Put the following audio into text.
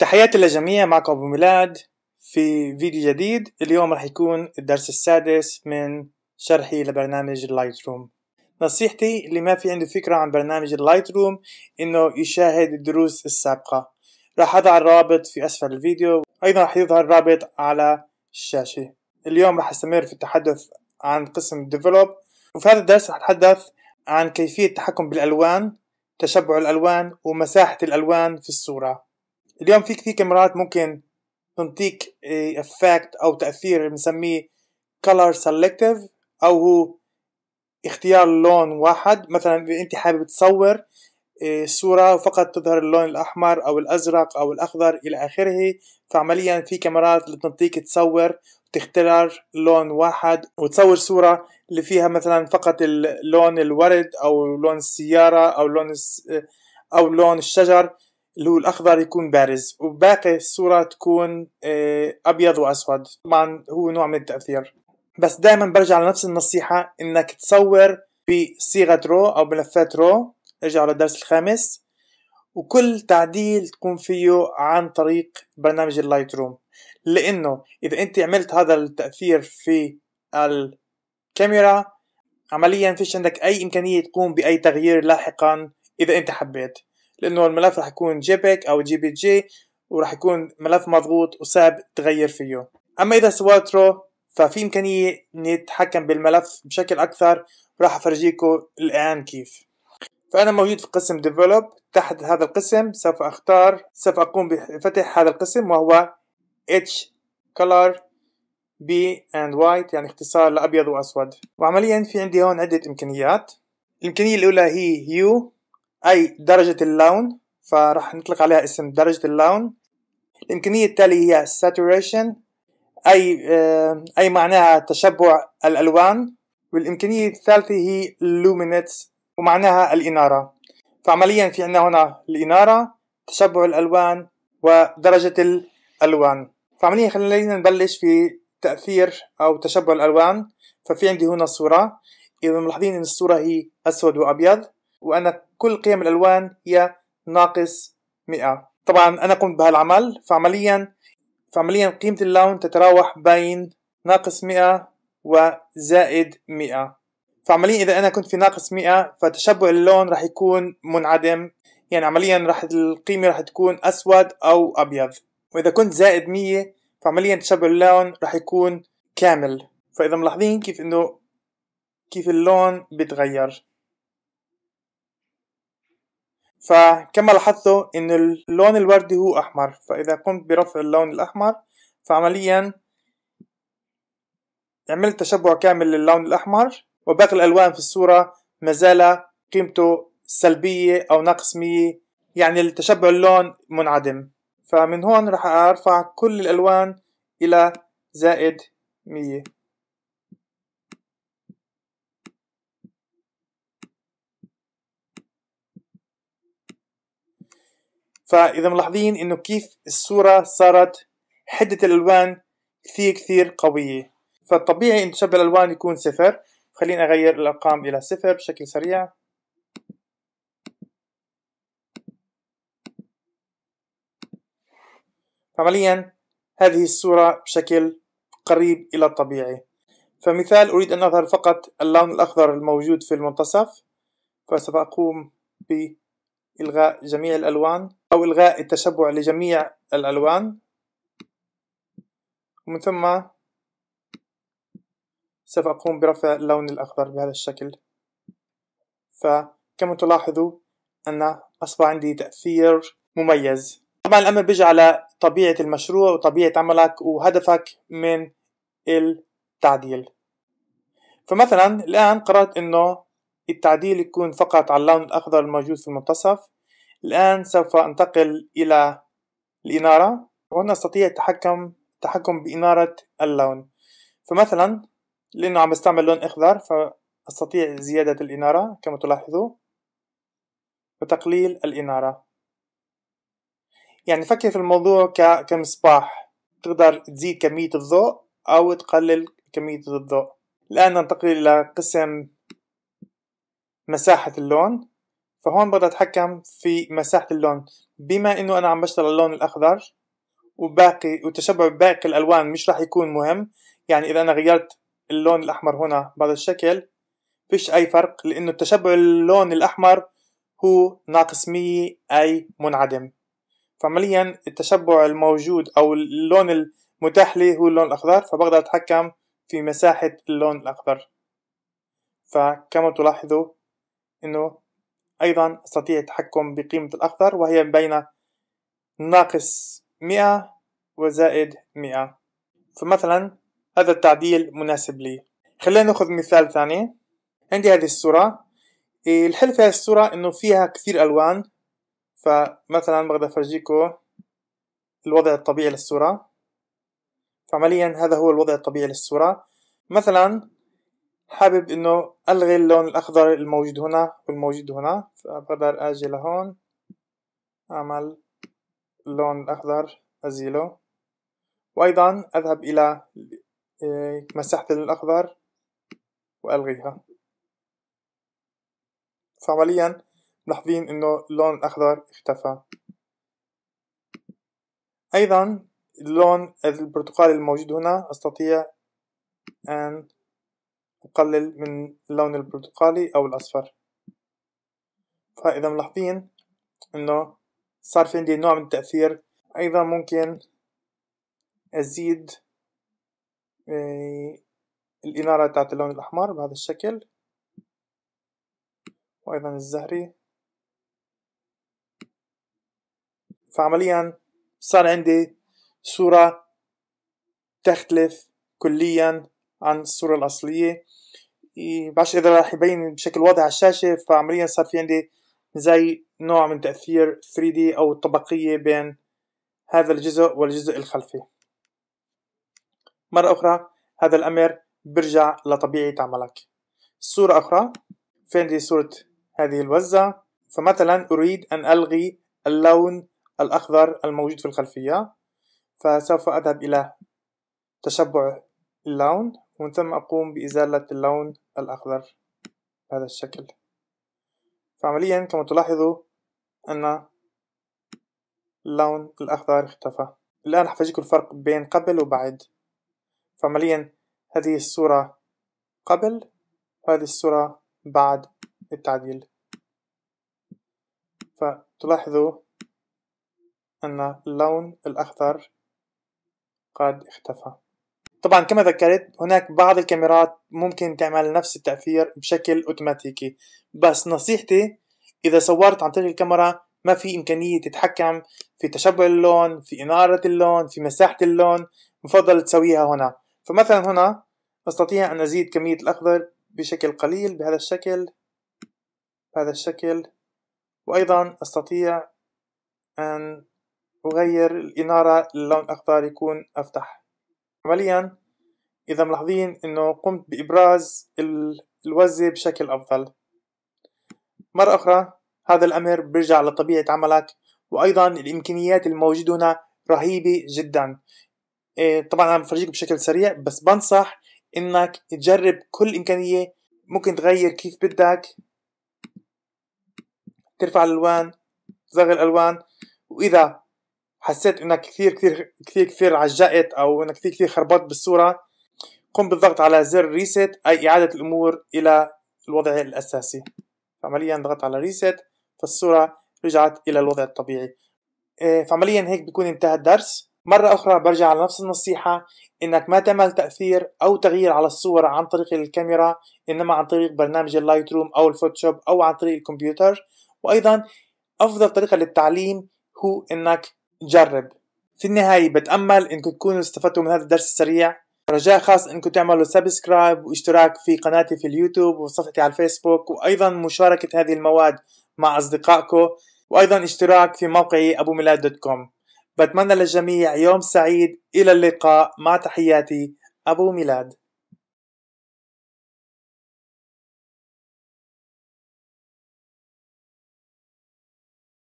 تحياتي للجميع معكم أبو ميلاد في فيديو جديد اليوم راح يكون الدرس السادس من شرحي لبرنامج اللايت روم نصيحتي اللي ما في عنده فكرة عن برنامج اللايت روم إنه يشاهد الدروس السابقة راح أضع الرابط في أسفل الفيديو أيضا راح يظهر رابط على الشاشة اليوم راح أستمر في التحدث عن قسم الديفلوب وفي هذا الدرس راح أتحدث عن كيفية التحكم بالألوان تشبع الألوان ومساحة الألوان في الصورة اليوم في كثير كاميرات ممكن تنطيك افكت او تاثير بنسميه color selective او هو اختيار لون واحد مثلا اذا انت حابب تصور صورة فقط تظهر اللون الأحمر أو الأزرق أو الأخضر إلى آخره فعمليا في كاميرات اللي بتنطيك تصور تختار لون واحد وتصور صورة اللي فيها مثلا فقط اللون الورد أو لون السيارة أو لون أو لون الشجر اللي هو الاخضر يكون بارز وباقي الصوره تكون آه، ابيض واسود طبعا هو نوع من التاثير بس دائما برجع لنفس النصيحه انك تصور بصيغه رو او ملفات رو ارجعوا للدرس الخامس وكل تعديل تكون فيه عن طريق برنامج اللايت روم لانه اذا انت عملت هذا التاثير في الكاميرا عمليا فيش عندك اي امكانيه تقوم باي تغيير لاحقا اذا انت حبيت لانه الملف راح يكون جيبك او جي بي جي وراح يكون ملف مضغوط وصعب تغير فيه اما اذا سويت رو ففي امكانيه اني اتحكم بالملف بشكل اكثر وراح افرجيكم الان كيف فانا موجود في قسم ديفلوب تحت هذا القسم سوف اختار سوف اقوم بفتح هذا القسم وهو اتش كلر بي اند وايت يعني اختصار لابيض واسود وعمليا في عندي هون عده امكانيات الامكانيه الاولى هي هيو أي درجة اللون فراح نطلق عليها اسم درجة اللون الإمكانية التالية هي saturation أي آه، أي معناها تشبع الألوان والإمكانية الثالثة هي luminance ومعناها الإنارة فعمليا في عندنا هنا الإنارة تشبع الألوان ودرجة الألوان فعمليا خلينا نبلش في تأثير أو تشبع الألوان ففي عندي هنا صورة إذا ملاحظين أن الصورة هي أسود وأبيض وأن كل قيم الألوان هي ناقص 100 طبعا أنا قمت بهالعمل فعمليا فعمليا قيمة اللون تتراوح بين ناقص 100 وزائد 100 فعمليا إذا أنا كنت في ناقص 100 فتشبع اللون راح يكون منعدم يعني عمليا راح القيمة راح تكون أسود أو أبيض وإذا كنت زائد 100 فعمليا تشبع اللون راح يكون كامل فإذا ملاحظين كيف إنه كيف اللون بيتغير فكما لاحظتوا ان اللون الوردي هو احمر فاذا قمت برفع اللون الاحمر فعمليا عملت تشبع كامل للون الاحمر وباقي الالوان في الصورة ما زال قيمته سلبية او ناقص مية يعني التشبع اللون منعدم فمن هون راح ارفع كل الالوان الى زائد مية فإذا ملاحظين إنه كيف الصورة صارت حدة الألوان كثير كثير قوية فالطبيعي إن شبه الألوان يكون صفر خليني أغير الأرقام إلى صفر بشكل سريع عمليا هذه الصورة بشكل قريب إلى الطبيعي فمثال أريد أن أظهر فقط اللون الأخضر الموجود في المنتصف فسوف أقوم ب إلغاء جميع الألوان أو إلغاء التشبع لجميع الألوان ومن ثم سوف أقوم برفع اللون الأخضر بهذا الشكل فكما تلاحظوا أن أصبح عندي تأثير مميز طبعا الأمر بيجي على طبيعة المشروع وطبيعة عملك وهدفك من التعديل فمثلا الآن قررت أنه التعديل يكون فقط على اللون الأخضر الموجود في المنتصف الآن سوف أنتقل إلى الإنارة وهنا أستطيع التحكم التحكم بإنارة اللون فمثلا لأنه عم بستعمل لون أخضر فأستطيع زيادة الإنارة كما تلاحظوا وتقليل الإنارة يعني فكر في الموضوع ك... كمصباح تقدر تزيد كمية الضوء أو تقلل كمية الضوء الآن ننتقل إلى قسم مساحة اللون فهون بقدر اتحكم في مساحة اللون بما انه انا عم بشتغل اللون الاخضر وباقي وتشبع باقي الالوان مش راح يكون مهم يعني اذا انا غيرت اللون الاحمر هنا بهذا الشكل فيش اي فرق لانه التشبع اللون الاحمر هو ناقص مية اي منعدم فعمليا التشبع الموجود او اللون المتاح لي هو اللون الاخضر فبقدر اتحكم في مساحة اللون الاخضر فكما تلاحظوا انه ايضا استطيع التحكم بقيمة الاخضر وهي بين ناقص 100 وزائد 100 فمثلا هذا التعديل مناسب لي خلينا ناخذ مثال ثاني عندي هذه الصورة إيه، الحلو في هذه الصورة انه فيها كثير الوان فمثلا بقدر افرجيكم الوضع الطبيعي للصورة فعمليا هذا هو الوضع الطبيعي للصورة مثلا حابب انه الغي اللون الاخضر الموجود هنا والموجود هنا فبقدر اجي لهون اعمل اللون الاخضر ازيله وايضا اذهب الى إيه، مساحة الاخضر والغيها فعمليا ملاحظين انه اللون الاخضر اختفى ايضا اللون البرتقالي الموجود هنا استطيع ان أقلل من اللون البرتقالي أو الأصفر فإذا ملاحظين أنه صار في عندي نوع من التأثير أيضا ممكن أزيد آه، الإنارة تاعت اللون الأحمر بهذا الشكل وأيضا الزهري فعمليا صار عندي صورة تختلف كليا عن الصورة الأصلية بعرفش إذا راح يبين بشكل واضح على الشاشة فعمليا صار في عندي زي نوع من تأثير 3D أو الطبقية بين هذا الجزء والجزء الخلفي مرة أخرى هذا الأمر برجع لطبيعة عملك صورة أخرى في عندي صورة هذه الوزة فمثلا أريد أن ألغي اللون الأخضر الموجود في الخلفية فسوف أذهب إلى تشبع اللون ومن ثم أقوم بإزالة اللون الأخضر بهذا الشكل فعمليا كما تلاحظوا أن اللون الأخضر اختفى الآن أحفظكم الفرق بين قبل وبعد فعمليا هذه الصورة قبل وهذه الصورة بعد التعديل فتلاحظوا أن اللون الأخضر قد اختفى طبعا كما ذكرت هناك بعض الكاميرات ممكن تعمل نفس التأثير بشكل أوتوماتيكي بس نصيحتي إذا صورت عن طريق الكاميرا ما في إمكانية تتحكم في تشبع اللون في إنارة اللون في مساحة اللون مفضل تسويها هنا فمثلا هنا أستطيع أن أزيد كمية الأخضر بشكل قليل بهذا الشكل بهذا الشكل وأيضا أستطيع أن أغير الإنارة للون أخضر يكون أفتح عمليا إذا ملاحظين إنه قمت بإبراز الوزة بشكل أفضل مرة أخرى هذا الأمر بيرجع لطبيعة عملك وأيضا الإمكانيات الموجودة هنا رهيبة جدا إيه، طبعا أنا بفرجيك بشكل سريع بس بنصح إنك تجرب كل إمكانية ممكن تغير كيف بدك ترفع الألوان تصغر الألوان وإذا حسيت انك كثير كثير كثير كثير عجقت او انك كثير كثير خربطت بالصوره قم بالضغط على زر ريست اي اعاده الامور الى الوضع الاساسي عمليا ضغط على ريست فالصوره رجعت الى الوضع الطبيعي آه، فعمليا هيك بيكون انتهى الدرس مرة أخرى برجع على نفس النصيحة إنك ما تعمل تأثير أو تغيير على الصور عن طريق الكاميرا إنما عن طريق برنامج اللايت روم أو الفوتوشوب أو عن طريق الكمبيوتر وأيضا أفضل طريقة للتعليم هو إنك جرب في النهاية بتأمل إنكم تكونوا استفدتوا من هذا الدرس السريع رجاء خاص إنكم تعملوا سبسكرايب واشتراك في قناتي في اليوتيوب وصفحتي على الفيسبوك وأيضا مشاركة هذه المواد مع أصدقائكم وأيضا اشتراك في موقعي أبو ميلاد دوت كوم بتمنى للجميع يوم سعيد إلى اللقاء مع تحياتي أبو ميلاد